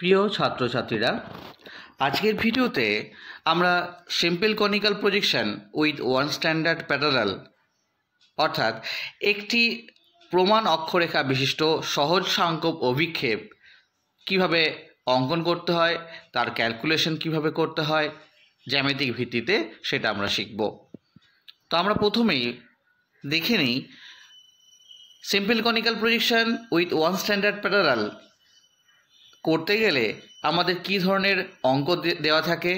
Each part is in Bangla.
প্রিয় ছাত্রছাত্রীরা আজকের ভিডিওতে আমরা simple conical projection with one standard parallel অর্থাৎ একটি প্রমাণ অক্ষরেখা বিশিষ্ট সহজ সংখ্যক অভিক্ষেপ কিভাবে অঙ্কন করতে হয় তার ক্যালকুলেশন কিভাবে করতে হয় জ্যামিতিক ভিত্তিতে সেটা আমরা শিখব তো আমরা প্রথমেই দেখে নিই simple conical projection with one standard parallel করতে গেলে আমাদের কি ধরনের অঙ্ক দেওয়া থাকে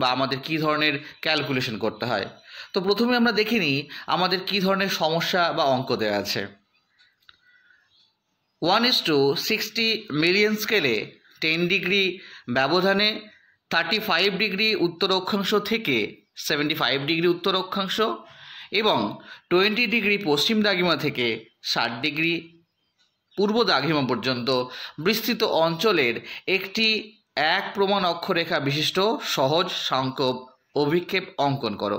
বা আমাদের কি ধরনের ক্যালকুলেশন করতে হয় তো প্রথমে আমরা দেখিনি আমাদের কি ধরনের সমস্যা বা অঙ্ক দেওয়া আছে one is to sixty million স্কেলে টেন ডিগ্রি ব্যবধানে থার্টি ফাইভ ডিগ্রি উত্তর অক্ষাংশ থেকে সেভেন্টি ফাইভ ডিগ্রি উত্তর অক্ষাংশ এবং টোয়েন্টি ডিগ্রি পশ্চিম দাগিমা থেকে ষাট ডিগ্রি পূর্ব পর্যন্ত বিস্তৃত অঞ্চলের একটি এক প্রমাণ অক্ষরেখা বিশিষ্ট সহজ সংকোপ অভিক্ষেপ অঙ্কন করো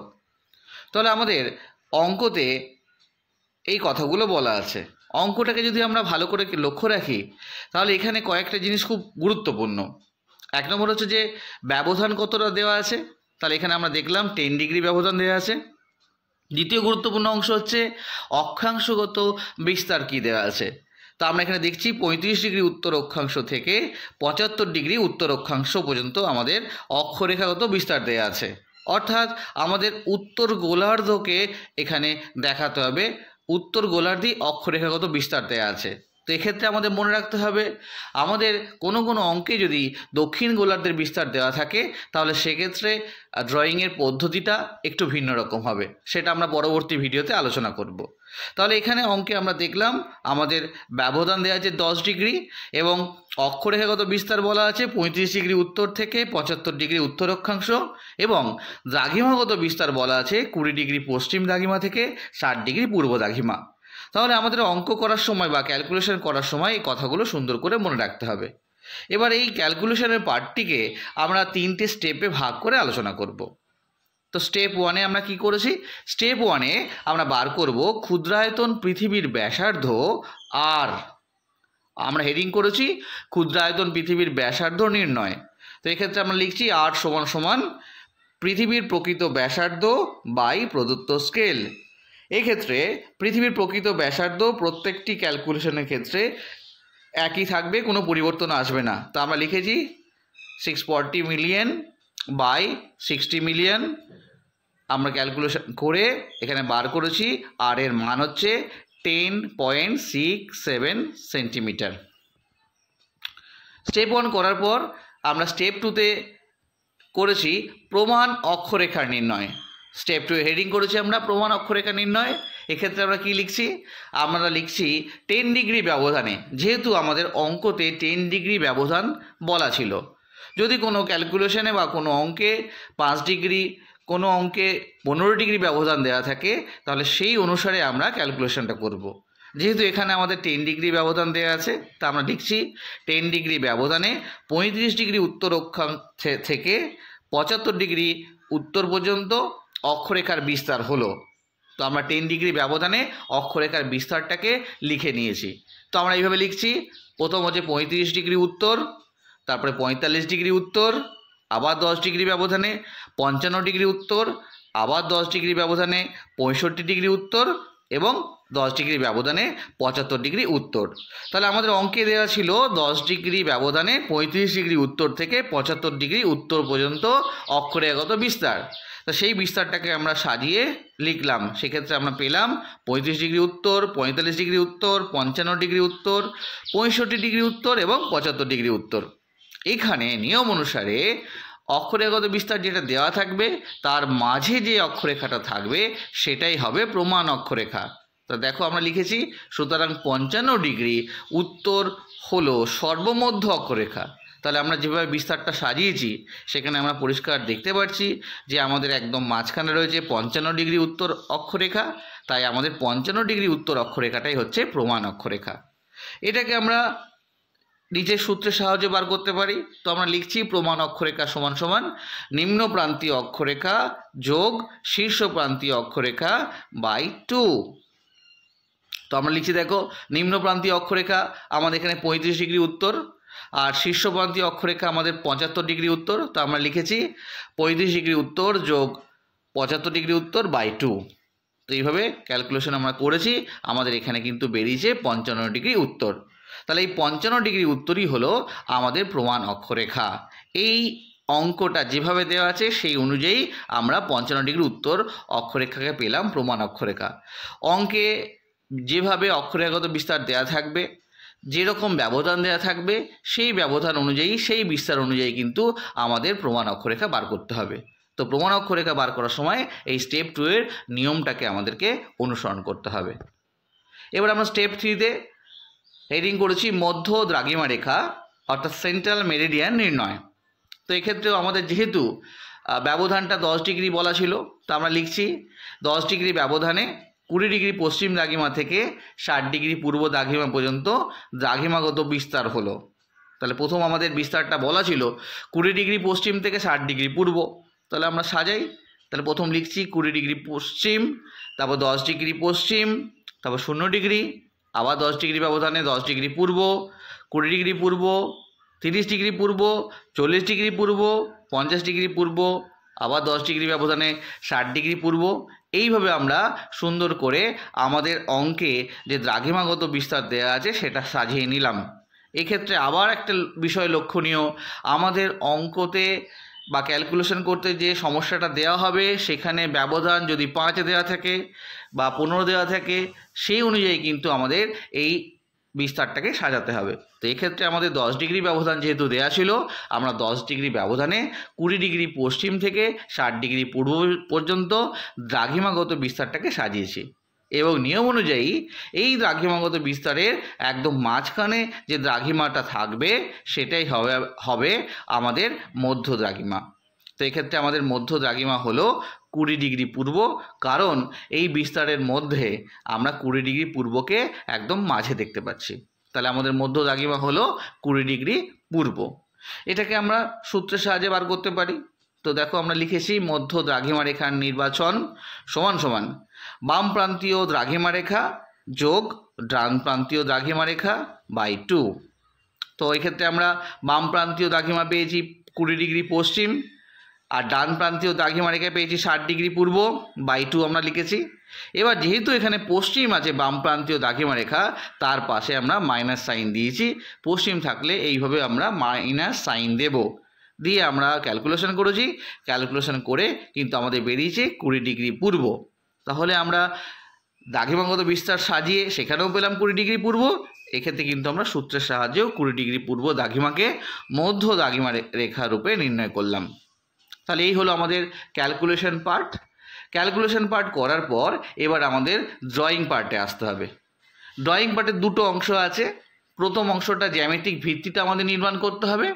তাহলে আমাদের অঙ্কতে এই কথাগুলো বলা আছে অঙ্কটাকে যদি আমরা ভালো করে লক্ষ্য রাখি তাহলে এখানে কয়েকটা জিনিস খুব গুরুত্বপূর্ণ এক নম্বর হচ্ছে যে ব্যবধান কতটা দেওয়া আছে তাহলে এখানে আমরা দেখলাম টেন ডিগ্রি ব্যবধান দেওয়া আছে দ্বিতীয় গুরুত্বপূর্ণ অংশ হচ্ছে অক্ষাংশগত বিস্তার কী দেওয়া আছে তো আমরা এখানে দেখছি পঁয়ত্রিশ ডিগ্রি উত্তর অক্ষাংশ থেকে পঁচাত্তর ডিগ্রি উত্তর অক্ষাংশ পর্যন্ত আমাদের অক্ষরেখাগত বিস্তার দেওয়া আছে অর্থাৎ আমাদের উত্তর গোলার্ধকে এখানে দেখাতে হবে উত্তর গোলার্ধি অক্ষরেখাগত বিস্তার দেওয়া আছে তো এক্ষেত্রে আমাদের মনে রাখতে হবে আমাদের কোনো কোনো অঙ্কে যদি দক্ষিণ গোলার্ধের বিস্তার দেওয়া থাকে তাহলে সেক্ষেত্রে ড্রয়িংয়ের পদ্ধতিটা একটু ভিন্ন রকম হবে সেটা আমরা পরবর্তী ভিডিওতে আলোচনা করব তাহলে এখানে অঙ্কে আমরা দেখলাম আমাদের ব্যবধান দেওয়া আছে দশ ডিগ্রি এবং অক্ষরেখাগত বিস্তার বলা আছে পঁয়ত্রিশ ডিগ্রি উত্তর থেকে পঁচাত্তর ডিগ্রি উত্তর অক্ষাংশ এবং দ্রাঘিমাগত বিস্তার বলা আছে কুড়ি ডিগ্রি পশ্চিম দ্রাঘিমা থেকে ষাট ডিগ্রি পূর্ব দ্রাঘিমা তাহলে আমাদের অঙ্ক করার সময় বা ক্যালকুলেশন করার সময় এই কথাগুলো সুন্দর করে মনে রাখতে হবে এবার এই ক্যালকুলেশনের পার্টটিকে আমরা তিনটে স্টেপে ভাগ করে আলোচনা করবো তো স্টেপ ওয়ানে আমরা কি করেছি স্টেপ ওয়ানে আমরা বার করব ক্ষুদ্রায়তন পৃথিবীর ব্যাসার্ধ আর আমরা হেডিং করেছি ক্ষুদ্রায়তন পৃথিবীর ব্যাসার্ধ নির্ণয় তো এক্ষেত্রে আমরা লিখছি আর সমান সমান পৃথিবীর প্রকৃত ব্যাসার্ধ বাই প্রদত্ত স্কেল এক্ষেত্রে পৃথিবীর প্রকৃত ব্যাসার্ধ প্রত্যেকটি ক্যালকুলেশনের ক্ষেত্রে একই থাকবে কোনো পরিবর্তন আসবে না তো আমরা লিখেছি six forty million by sixty million আমরা ক্যালকুলেশন করে এখানে বার করেছি আর এর মান হচ্ছে ten point six seven centimetre step one করার পর আমরা স্টেপ টুতে করেছি প্রমাণ অক্ষরেখার নির্ণয় স্টেপ টু হেডিং করেছি আমরা প্রমাণ অক্ষরেখা নির্ণয় এক্ষেত্রে আমরা কি লিখছি আমরা লিখছি টেন ডিগ্রি ব্যবধানে যেহেতু আমাদের অঙ্কতে টেন ডিগ্রি ব্যবধান বলা ছিল যদি কোনো ক্যালকুলেশনে বা কোনো অঙ্কে পাঁচ ডিগ্রি কোনো অঙ্কে পনেরো ডিগ্রি ব্যবধান দেওয়া থাকে তাহলে সেই অনুসারে আমরা ক্যালকুলেশনটা করব। যেহেতু এখানে আমাদের টেন ডিগ্রি ব্যবধান দেওয়া আছে তা আমরা লিখছি টেন ডিগ্রি ব্যবধানে পঁয়ত্রিশ ডিগ্রি উত্তর অক্ষাংশ থেকে পঁচাত্তর ডিগ্রি উত্তর পর্যন্ত অক্ষরেখার বিস্তার হলো তো আমরা টেন ডিগ্রি ব্যবধানে অক্ষরেখার বিস্তারটাকে লিখে নিয়েছি তো আমরা এইভাবে লিখছি প্রথম হচ্ছে পঁয়ত্রিশ ডিগ্রি উত্তর তারপরে পঁয়তাল্লিশ ডিগ্রি উত্তর আবার দশ ডিগ্রি ব্যবধানে পঞ্চান্ন ডিগ্রি উত্তর আবার দশ ডিগ্রি ব্যবধানে পঁয়ষট্টি ডিগ্রি উত্তর এবং দশ ডিগ্রি ব্যবধানে পঁচাত্তর ডিগ্রি উত্তর তাহলে আমাদের অঙ্কে দেওয়া ছিল দশ ডিগ্রি ব্যবধানে পঁয়ত্রিশ ডিগ্রি উত্তর থেকে পঁচাত্তর ডিগ্রি উত্তর পর্যন্ত অক্ষরেগত বিস্তার তা সেই বিস্তারটাকে আমরা সাজিয়ে লিখলাম সেক্ষেত্রে আমরা পেলাম পঁয়ত্রিশ ডিগ্রি উত্তর পঁয়তাল্লিশ ডিগ্রি উত্তর পঞ্চান্ন ডিগ্রি উত্তর পঁয়ষট্টি ডিগ্রি উত্তর এবং পঁচাত্তর ডিগ্রি উত্তর এখানে নিয়ম অনুসারে অক্ষরেগত বিস্তার যেটা দেওয়া থাকবে তার মাঝে যে অক্ষরেখাটা থাকবে সেটাই হবে প্রমাণ অক্ষরেখা তো দেখো আমরা লিখেছি সুতরাং পঞ্চান্ন ডিগ্রি উত্তর হলো সর্বমধ্য অক্ষরেখা তাহলে আমরা যেভাবে বিস্তারটা সাজিয়েছি সেখানে আমরা পরিষ্কার দেখতে পাচ্ছি যে আমাদের একদম মাঝখানে রয়েছে পঞ্চান্ন ডিগ্রি উত্তর অক্ষরেখা তাই আমাদের পঞ্চান্ন ডিগ্রি উত্তর অক্ষরেখাটাই হচ্ছে প্রমাণ অক্ষরেখা এটাকে আমরা নিজের সূত্রের সাহায্যে বার করতে পারি তো আমরা লিখছি প্রমাণ অক্ষরেখা সমান সমান নিম্ন প্রান্তীয় অক্ষরেখা যোগ শীর্ষ প্রান্তীয় অক্ষরেখা বাই টু তো আমরা লিখছি দেখো নিম্ন প্রান্তীয় অক্ষরেখা আমাদের এখানে পঁয়ত্রিশ ডিগ্রি উত্তর আর শীর্ষ প্রান্তীয় অক্ষরেখা আমাদের পঁচাত্তর ডিগ্রি উত্তর তো আমরা লিখেছি পঁয়ত্রিশ ডিগ্রি উত্তর যোগ পঁচাত্তর ডিগ্রি উত্তর বাই টু তো এইভাবে ক্যালকুলেশন আমরা করেছি আমাদের এখানে কিন্তু বেরিয়েছে পঞ্চান্ন ডিগ্রি উত্তর তাহলে এই পঞ্চান্ন ডিগ্রি উত্তরই হলো আমাদের প্রমাণ অক্ষরেখা এই অঙ্কটা যেভাবে দেওয়া আছে সেই অনুযায়ী আমরা পঞ্চান্ন ডিগ্রি উত্তর অক্ষরেখাকে পেলাম প্রমাণ অক্ষরেখা অঙ্কে যেভাবে অক্ষরেখাগত বিস্তার দেয়া থাকবে যেরকম ব্যবধান দেয়া থাকবে সেই ব্যবধান অনুযায়ী সেই বিস্তার অনুযায়ী কিন্তু আমাদের প্রমাণ অক্ষরেখা বার করতে হবে তো প্রমাণ অক্ষরেখা বার করার সময় এই স্টেপ টু এর নিয়মটাকে আমাদেরকে অনুসরণ করতে হবে এবার আমরা স্টেপ থ্রিতে হেডিং করেছি মধ্য দ্রাঘিমা রেখা অর্থাৎ সেন্ট্রাল মেরিডিয়ান নির্ণয় তো এক্ষেত্রেও আমাদের যেহেতু ব্যবধানটা দশ ডিগ্রি বলা ছিল তো আমরা লিখছি দশ ডিগ্রি ব্যবধানে কুড়ি ডিগ্রি পশ্চিম দ্রাঘিমা থেকে ষাট ডিগ্রি পূর্ব দ্রাঘিমা পর্যন্ত দ্রাঘিমাগত বিস্তার হলো তাহলে প্রথম আমাদের বিস্তারটা বলা ছিল কুড়ি ডিগ্রি পশ্চিম থেকে ষাট ডিগ্রি পূর্ব তাহলে আমরা সাজাই তাহলে প্রথম লিখছি কুড়ি ডিগ্রি পশ্চিম তারপর দশ ডিগ্রি পশ্চিম তারপর শূন্য ডিগ্রি আবার দশ ডিগ্রি ব্যবধানে দশ ডিগ্রি পূর্ব কুড়ি ডিগ্রি পূর্ব তিরিশ ডিগ্রি পূর্ব চল্লিশ ডিগ্রি পূর্ব পঞ্চাশ ডিগ্রি পূর্ব আবার দশ ডিগ্রি ব্যবধানে ষাট ডিগ্রি পূর্ব এইভাবে আমরা সুন্দর করে আমাদের অঙ্কে যে দ্রাঘিমাগত বিস্তার দেওয়া আছে সেটা সাজিয়ে নিলাম এক্ষেত্রে আবার একটা বিষয় লক্ষণীয় আমাদের অঙ্কতে বা ক্যালকুলেশন করতে যে সমস্যাটা দেওয়া হবে সেখানে ব্যবধান যদি পাঁচ দেওয়া থাকে বা পনেরো দেওয়া থাকে সেই অনুযায়ী কিন্তু আমাদের এই বিস্তারটাকে সাজাতে হবে তো এক্ষেত্রে আমাদের দশ ডিগ্রি ব্যবধান যেহেতু দেয়া ছিল আমরা দশ ডিগ্রি ব্যবধানে কুড়ি ডিগ্রি পশ্চিম থেকে ষাট ডিগ্রি পূর্ব পর্যন্ত দ্রাঘিমাগত বিস্তারটাকে সাজিয়েছি এবং নিয়ম অনুযায়ী এই দ্রাঘিমাগত বিস্তারের একদম মাঝখানে যে দ্রাঘিমাটা থাকবে সেটাই হবে হবে আমাদের মধ্য দ্রাঘিমা তো এক্ষেত্রে আমাদের মধ্য দ্রাঘিমা হলো কুড়ি ডিগ্রি পূর্ব কারণ এই বিস্তারের মধ্যে আমরা কুড়ি ডিগ্রি পূর্বকে একদম মাঝে দেখতে পাচ্ছি তাহলে আমাদের মধ্য দ্রাঘিমা হলো কুড়ি ডিগ্রি পূর্ব এটাকে আমরা সূত্রের সাহায্যে বার করতে পারি তো দেখো আমরা লিখেছি মধ্য দ্রাঘিমা রেখার নির্বাচন সমান সমান বাম প্রান্তীয় দ্রাঘিমা রেখা যোগ ডান প্রান্তীয় দ্রাঘিমা রেখা বাই টু তো এক্ষেত্রে আমরা বাম প্রান্তীয় দ্রাঘিমা পেয়েছি কুড়ি ডিগ্রি পশ্চিম আর ডান প্রান্তীয় দ্রাঘিমা রেখা পেয়েছি ষাট ডিগ্রি পূর্ব বাই টু আমরা লিখেছি এবার যেহেতু এখানে পশ্চিম আছে বাম প্রান্তীয় দ্রাঘিমা রেখা তার পাশে আমরা মাইনাস সাইন দিয়েছি পশ্চিম থাকলে এইভাবে আমরা মাইনাস সাইন দেব দিয়ে আমরা ক্যালকুলেশন করেছি ক্যালকুলেশন করে কিন্তু আমাদের বেরিয়েছে কুড়ি ডিগ্রি পূর্ব তাহলে আমরা দ্রাঘিমাঙ্গত বিস্তার সাজিয়ে সেখানেও পেলাম কুড়ি ডিগ্রি পূর্ব এক্ষেত্রে কিন্তু আমরা সূত্রের সাহায্যেও কুড়ি ডিগ্রি পূর্ব দাগিমাকে মধ্য দাগিমা রেখা রূপে নির্ণয় করলাম তাহলে এই হলো আমাদের ক্যালকুলেশন পার্ট ক্যালকুলেশন পার্ট করার পর এবার আমাদের ড্রয়িং পার্টে আসতে হবে ড্রয়িং পার্টের দুটো অংশ আছে প্রথম অংশটা জ্যামেটিক ভিত্তিটা আমাদের নির্মাণ করতে হবে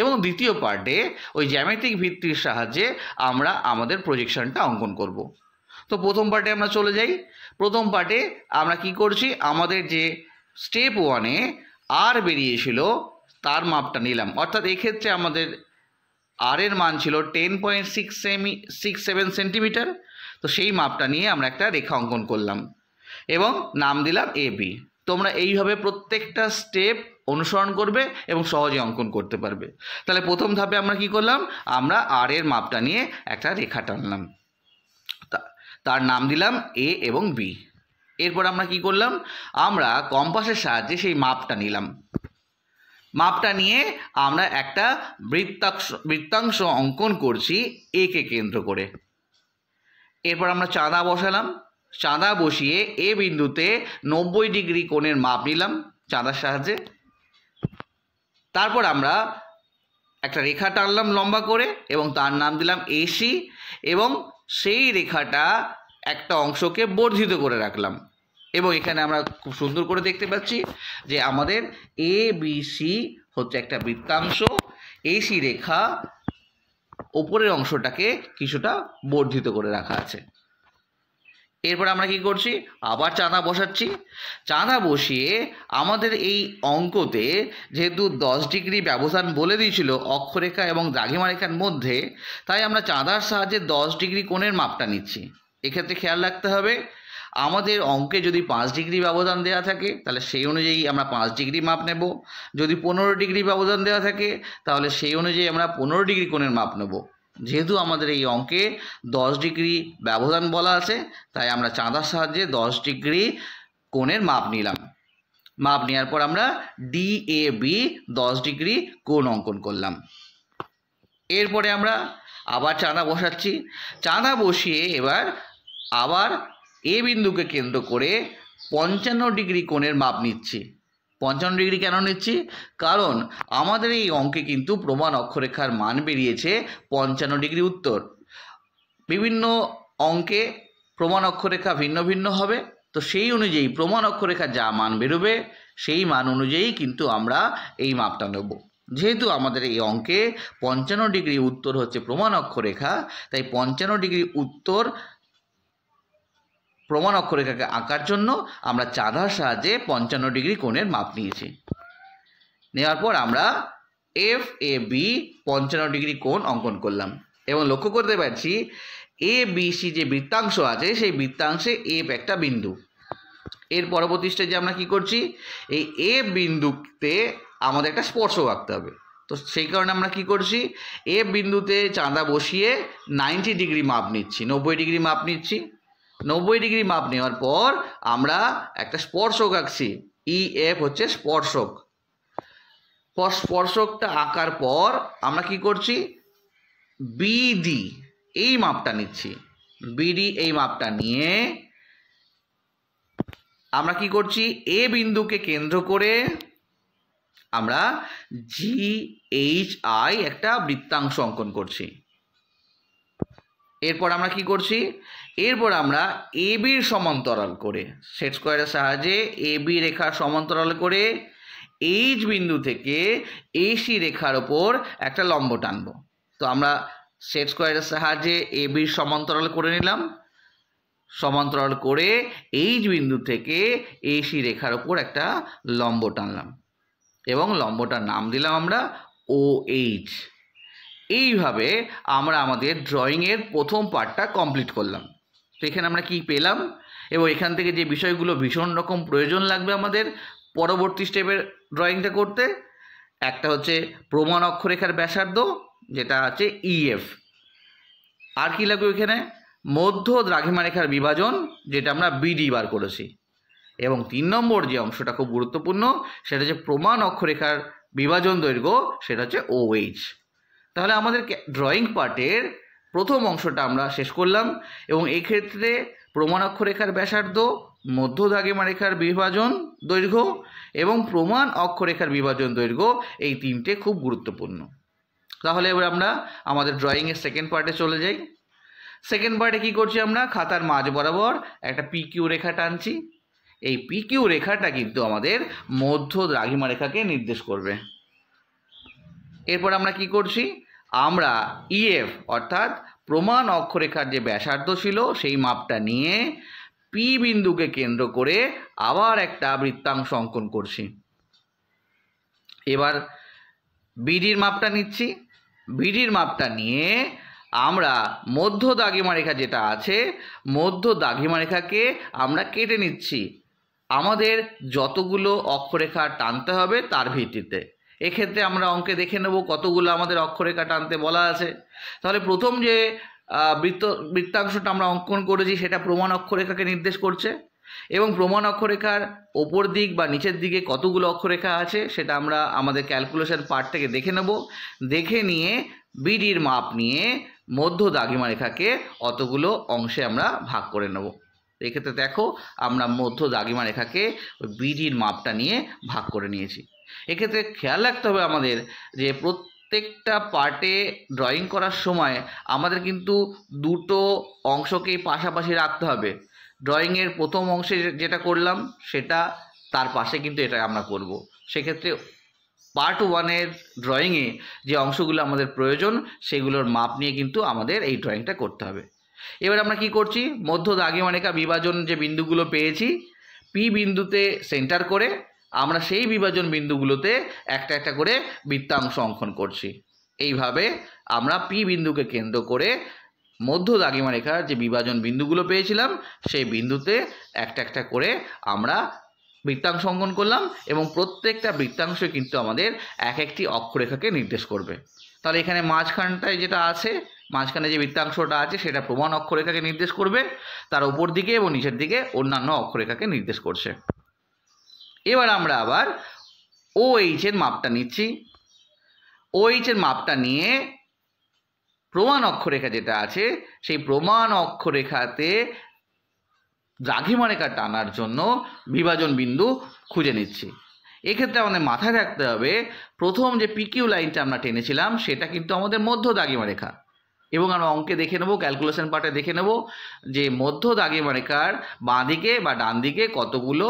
এবং দ্বিতীয় পার্টে ওই জ্যামেটিক ভিত্তির সাহায্যে আমরা আমাদের প্রজেকশনটা অঙ্কন করব তো প্রথম পার্টে আমরা চলে যাই প্রথম পার্টে আমরা কি করছি আমাদের যে স্টেপ ওয়ানে আর বেরিয়েছিল তার মাপটা নিলাম অর্থাৎ এক্ষেত্রে আমাদের আর এর মান ছিল ten point six semi six seven centimetre তো সেই মাপটা নিয়ে আমরা একটা রেখা অঙ্কন করলাম এবং নাম দিলাম এ বি তোমরা এইভাবে প্রত্যেকটা স্টেপ অনুসরণ করবে এবং সহজে অঙ্কন করতে পারবে তাহলে প্রথম ধাপে আমরা কি করলাম আমরা আর এর মাপটা নিয়ে একটা রেখা টানলাম তার নাম দিলাম এ এবং বি এরপর আমরা কি করলাম আমরা কম্পাসের সাহায্যে সেই মাপটা নিলাম মাপটা নিয়ে আমরা একটা বৃত্তাংশ বৃত্তাংশ অঙ্কন করছি একে কেন্দ্র করে এরপর আমরা চাঁদা বসালাম চাঁদা বসিয়ে এ বিন্দুতে নব্বই ডিগ্রি কোণের মাপ নিলাম চাঁদার সাহায্যে তারপর আমরা একটা রেখা টানলাম লম্বা করে এবং তার নাম দিলাম এসি এবং সেই রেখাটা একটা অংশকে বর্ধিত করে রাখলাম এবং এখানে আমরা খুব সুন্দর করে দেখতে পাচ্ছি যে আমাদের এ বি সি হচ্ছে একটা বৃত্তাংশ এসি রেখা ওপরের অংশটাকে কিছুটা বর্ধিত করে রাখা আছে এরপর আমরা কি করছি আবার চাঁদা বসাচ্ছি চাঁদা বসিয়ে আমাদের এই অঙ্কতে যেহেতু দশ ডিগ্রি ব্যবধান বলে দিয়েছিল অক্ষরেখা এবং দ্রাঘিমা রেখার মধ্যে তাই আমরা চাঁদার সাহায্যে দশ ডিগ্রি কোণের মাপটা নিচ্ছি এক্ষেত্রে খেয়াল রাখতে হবে আমাদের অঙ্কে যদি পাঁচ ডিগ্রি ব্যবধান দেওয়া থাকে তাহলে সেই অনুযায়ী আমরা পাঁচ ডিগ্রি মাপ নেব যদি পনেরো ডিগ্রি ব্যবধান দেওয়া থাকে তাহলে সেই অনুযায়ী আমরা পনেরো ডিগ্রি কোণের মাপ নেব যেহেতু আমাদের এই অঙ্কে দশ ডিগ্রি ব্যবধান বলা আছে তাই আমরা চাঁদার সাহায্যে দশ ডিগ্রি কোণের মাপ নিলাম মাপ নেওয়ার পর আমরা ডি এ বি দশ ডিগ্রি কোণ অঙ্কন করলাম এরপরে আমরা আবার চাঁদা বসাচ্ছি চাঁদা বসিয়ে এবার আবার এ বিন্দুকে কেন্দ্র করে পঞ্চান্ন ডিগ্রি কোণের মাপ নিচ্ছি পঞ্চান্ন ডিগ্রি কেন নিচ্ছি কারণ আমাদের এই অঙ্কে কিন্তু প্রমাণ অক্ষরেখার মান বেরিয়েছে পঞ্চান্ন ডিগ্রি উত্তর বিভিন্ন অঙ্কে প্রমাণ অক্ষরেখা ভিন্ন ভিন্ন হবে তো সেই অনুযায়ী প্রমাণ অক্ষরেখা যা মান বেরোবে সেই মান অনুযায়ী কিন্তু আমরা এই মাপটা নেব যেহেতু আমাদের এই অঙ্কে পঞ্চান্ন ডিগ্রি উত্তর হচ্ছে প্রমাণ অক্ষরেখা তাই পঞ্চান্ন ডিগ্রি উত্তর প্রমাণ অক্ষরেখাকে আঁকার জন্য আমরা চাঁদার সাহায্যে পঞ্চান্ন ডিগ্রি কোণের মাপ নিয়েছি নেওয়ার পর আমরা এফ এ বি পঞ্চান্ন ডিগ্রি কোণ অঙ্কন করলাম এবং লক্ষ্য করতে পারছি এ বি সি যে বৃত্তাংশ আছে সেই বৃত্তাংশে এফ একটা বিন্দু এর পরবর্তী স্টেজে আমরা কি করছি এই এ বিন্দুতে আমাদের একটা স্পর্শ আঁকতে হবে তো সেই কারণে আমরা কি করছি এ বিন্দুতে চাঁদা বসিয়ে নাইনটি ডিগ্রি মাপ নিচ্ছি নব্বই ডিগ্রি মাপ নিচ্ছি নব্বই ডিগ্রি মাপ নেওয়ার পর আমরা একটা স্পর্শক আঁকছি ই e এফ হচ্ছে স্পর্শক স্পর্শকটা আঁকার পর আমরা কি করছি বিডি এই মাপটা নিচ্ছি বিডি এই মাপটা নিয়ে আমরা কি করছি এ বিন্দুকে কেন্দ্র করে আমরা জি এইচ আই একটা বৃত্তাংশ অঙ্কন করছি এরপর আমরা কি করছি এরপর আমরা এ বির সমান্তরাল করে সেট স্কোয়ারের সাহায্যে এ বি রেখার সমান্তরাল করে এইচ বিন্দু থেকে এসি রেখার ওপর একটা লম্ব টানবো তো আমরা সেট স্কোয়ারের সাহায্যে এ বির সমান্তরাল করে নিলাম সমান্তরাল করে এইচ বিন্দু থেকে এসি রেখার ওপর একটা লম্ব টানলাম এবং লম্বটার নাম দিলাম আমরা ও এইচ এইভাবে আমরা আমাদের ড্রয়িংয়ের প্রথম পার্টটা কমপ্লিট করলাম তো এখানে আমরা কি পেলাম এবং এখান থেকে যে বিষয়গুলো ভীষণ রকম প্রয়োজন লাগবে আমাদের পরবর্তী স্টেপের ড্রয়িংটা করতে একটা হচ্ছে প্রমাণ অক্ষরেখার ব্যাসার্ধ যেটা আছে ইএফ e আর কি লাগবে এখানে মধ্য দ্রাঘিমা রেখার বিভাজন যেটা আমরা বিডি বার করেছি এবং তিন নম্বর যে অংশটা খুব গুরুত্বপূর্ণ সেটা হচ্ছে প্রমাণ অক্ষরেখার বিভাজন দৈর্ঘ্য সেটা হচ্ছে ওএইচ তাহলে আমাদের ড্রয়িং পার্টের প্রথম অংশটা আমরা শেষ করলাম এবং এক্ষেত্রে অক্ষরেখার ব্যাসার্ধ মধ্য রেখার বিভাজন দৈর্ঘ্য এবং প্রমাণ অক্ষরেখার বিভাজন দৈর্ঘ্য এই তিনটে খুব গুরুত্বপূর্ণ তাহলে এবার আমরা আমাদের ড্রয়িংয়ের সেকেন্ড পার্টে চলে যাই সেকেন্ড পার্টে কি করছি আমরা খাতার মাঝ বরাবর একটা পিকিউ রেখা টানছি এই পিকিউ রেখাটা কিন্তু আমাদের মধ্য দ্রাঘিমা রেখাকে নির্দেশ করবে এরপর আমরা কি করছি আমরা ইএফ e অর্থাৎ প্রমাণ অক্ষরেখার যে ব্যাসার্ধ ছিল সেই মাপটা নিয়ে পি বিন্দুকে কেন্দ্র করে আবার একটা বৃত্তাংশ অঙ্কন করছি এবার বিডির মাপটা নিচ্ছি বিডির মাপটা নিয়ে আমরা মধ্য দাগিমা রেখা যেটা আছে মধ্য দাগিমা রেখাকে আমরা কেটে নিচ্ছি আমাদের যতগুলো অক্ষরেখা টানতে হবে তার ভিত্তিতে এক্ষেত্রে আমরা অঙ্কে দেখে নেব কতগুলো আমাদের অক্ষরেখা টানতে বলা আছে তাহলে প্রথম যে বৃত্ত বৃত্তাংশটা আমরা অঙ্কন করেছি সেটা প্রমাণ অক্ষরেখাকে নির্দেশ করছে এবং প্রমাণ অক্ষরেখার ওপর দিক বা নিচের দিকে কতগুলো অক্ষরেখা আছে সেটা আমরা আমাদের ক্যালকুলেশন পার্ট থেকে দেখে নেব দেখে নিয়ে বিডির মাপ নিয়ে মধ্য দাগিমা রেখাকে অতগুলো অংশে আমরা ভাগ করে নেব এক্ষেত্রে দেখো আমরা মধ্য দাগিমা রেখাকে বিডির মাপটা নিয়ে ভাগ করে নিয়েছি এক্ষেত্রে খেয়াল রাখতে হবে আমাদের যে প্রত্যেকটা পার্টে ড্রয়িং করার সময় আমাদের কিন্তু দুটো অংশকেই পাশাপাশি রাখতে হবে ড্রয়িংয়ের প্রথম অংশে যেটা করলাম সেটা তার পাশে কিন্তু এটা আমরা করব সেক্ষেত্রে পার্ট ওয়ানের ড্রয়িংয়ে যে অংশগুলো আমাদের প্রয়োজন সেগুলোর মাপ নিয়ে কিন্তু আমাদের এই ড্রয়িংটা করতে হবে এবার আমরা কি করছি মধ্য অনেকা বিভাজন যে বিন্দুগুলো পেয়েছি পি বিন্দুতে সেন্টার করে আমরা সেই বিভাজন বিন্দুগুলোতে একটা একটা করে বৃত্তাংশ অঙ্কন করছি এইভাবে আমরা পি বিন্দুকে কেন্দ্র করে মধ্য দাগিমা রেখার যে বিভাজন বিন্দুগুলো পেয়েছিলাম সেই বিন্দুতে একটা একটা করে আমরা বৃত্তাংশ অঙ্কন করলাম এবং প্রত্যেকটা বৃত্তাংশ কিন্তু আমাদের এক একটি অক্ষরেখাকে নির্দেশ করবে তাহলে এখানে মাঝখানটায় যেটা আছে মাঝখানে যে বৃত্তাংশটা আছে সেটা প্রমাণ অক্ষরেখাকে নির্দেশ করবে তার উপর দিকে এবং নিচের দিকে অন্যান্য অক্ষরেখাকে নির্দেশ করছে এবার আমরা আবার ও এইচের মাপটা নিচ্ছি ও এইচের মাপটা নিয়ে প্রমাণ অক্ষরেখা যেটা আছে সেই প্রমাণ অক্ষরেখাতে দ্রাঘিমারেখা টানার জন্য বিভাজন বিন্দু খুঁজে নিচ্ছি এক্ষেত্রে আমাদের মাথায় রাখতে হবে প্রথম যে পিকিউ লাইনটা আমরা টেনেছিলাম সেটা কিন্তু আমাদের মধ্য দ্রাঘিমারেখা এবং আমরা অঙ্কে দেখে নেব ক্যালকুলেশন পার্টে দেখে নেব যে মধ্য দাগিমারেখার বাঁ দিকে বা ডান দিকে কতগুলো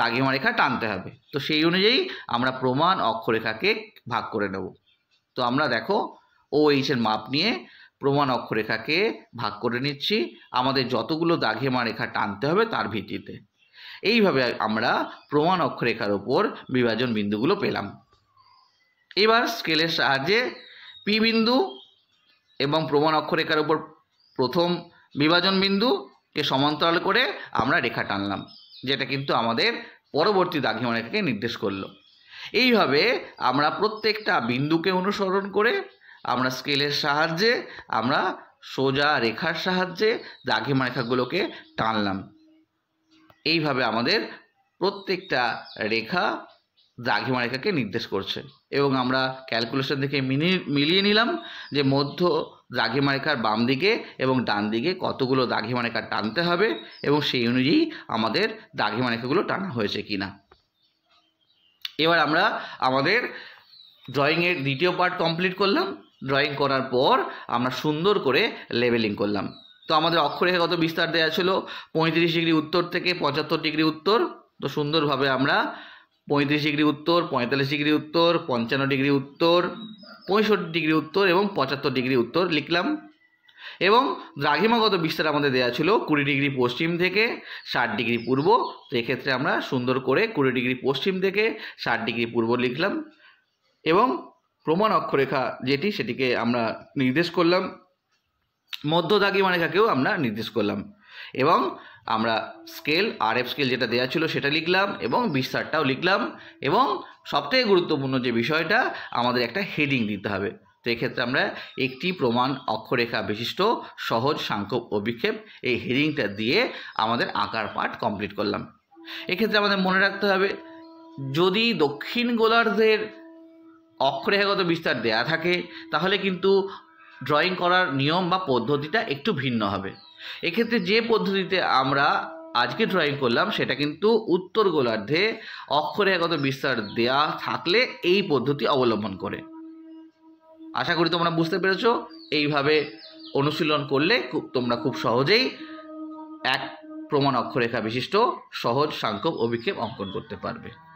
দাগিমারেখা টানতে হবে তো সেই অনুযায়ী আমরা প্রমাণ অক্ষরেখাকে ভাগ করে নেব তো আমরা দেখো ও এইচের মাপ নিয়ে প্রমাণ অক্ষরেখাকে ভাগ করে নিচ্ছি আমাদের যতগুলো দাঘেমা রেখা টানতে হবে তার ভিত্তিতে এইভাবে আমরা প্রমাণ অক্ষরেখার ওপর বিভাজন বিন্দুগুলো পেলাম এবার স্কেলের সাহায্যে পি বিন্দু এবং প্রমাণ অক্ষরেখার উপর প্রথম বিভাজন বিন্দুকে সমান্তরাল করে আমরা রেখা টানলাম যেটা কিন্তু আমাদের পরবর্তী দাঘিমা রেখাকে নির্দেশ করলো এইভাবে আমরা প্রত্যেকটা বিন্দুকে অনুসরণ করে আমরা স্কেলের সাহায্যে আমরা সোজা রেখার সাহায্যে দাঘিমা রেখাগুলোকে টানলাম এইভাবে আমাদের প্রত্যেকটা রেখা দ্রাঘিমারেখাকে নির্দেশ করছে এবং আমরা ক্যালকুলেশন থেকে মিনি মিলিয়ে নিলাম যে মধ্য দ্রাঘিমারেখার বাম দিকে এবং ডান দিকে কতগুলো দ্রাঘিমারেখা টানতে হবে এবং সেই অনুযায়ী আমাদের দ্রাঘিমারেখাগুলো টানা হয়েছে কি না এবার আমরা আমাদের ড্রয়িংয়ের দ্বিতীয় পার্ট কমপ্লিট করলাম ড্রয়িং করার পর আমরা সুন্দর করে লেবেলিং করলাম তো আমাদের অক্ষরেখা কত বিস্তার দেওয়া ছিল পঁয়ত্রিশ ডিগ্রি উত্তর থেকে পঁচাত্তর ডিগ্রি উত্তর তো সুন্দরভাবে আমরা পঁয়ত্রিশ ডিগ্রি উত্তর পঁয়তাল্লিশ ডিগ্রি উত্তর পঞ্চান্ন ডিগ্রি উত্তর পঁয়ষট্টি ডিগ্রি উত্তর এবং পঁচাত্তর ডিগ্রি উত্তর লিখলাম এবং দ্রাঘিমাগত বিস্তার আমাদের দেওয়া ছিল কুড়ি ডিগ্রি পশ্চিম থেকে ষাট ডিগ্রি পূর্ব তো এক্ষেত্রে আমরা সুন্দর করে কুড়ি ডিগ্রি পশ্চিম থেকে ষাট ডিগ্রি পূর্ব লিখলাম এবং প্রমাণ অক্ষরেখা যেটি সেটিকে আমরা নির্দেশ করলাম মধ্য দ্রাঘিমা রেখাকেও আমরা নির্দেশ করলাম এবং আমরা স্কেল আর এফ স্কেল যেটা দেওয়া ছিল সেটা লিখলাম এবং বিস্তারটাও লিখলাম এবং সবথেকে গুরুত্বপূর্ণ যে বিষয়টা আমাদের একটা হেডিং দিতে হবে তো এক্ষেত্রে আমরা একটি প্রমাণ অক্ষরেখা বিশিষ্ট সহজ সাংখ্য অভিক্ষেপ এই হেডিংটা দিয়ে আমাদের আঁকার পাঠ কমপ্লিট করলাম এক্ষেত্রে আমাদের মনে রাখতে হবে যদি দক্ষিণ গোলার্ধের অক্ষরেখাগত বিস্তার দেয়া থাকে তাহলে কিন্তু ড্রয়িং করার নিয়ম বা পদ্ধতিটা একটু ভিন্ন হবে এক্ষেত্রে যে পদ্ধতিতে আমরা আজকে ড্রয়িং করলাম সেটা কিন্তু উত্তর গোলার্ধে অক্ষরেখাগত বিস্তার দেয়া থাকলে এই পদ্ধতি অবলম্বন করে আশা করি তোমরা বুঝতে পেরেছ এইভাবে অনুশীলন করলে খুব তোমরা খুব সহজেই এক প্রমাণ অক্ষরেখা বিশিষ্ট সহজ সাংখ্যক অভিক্ষেপ অঙ্কন করতে পারবে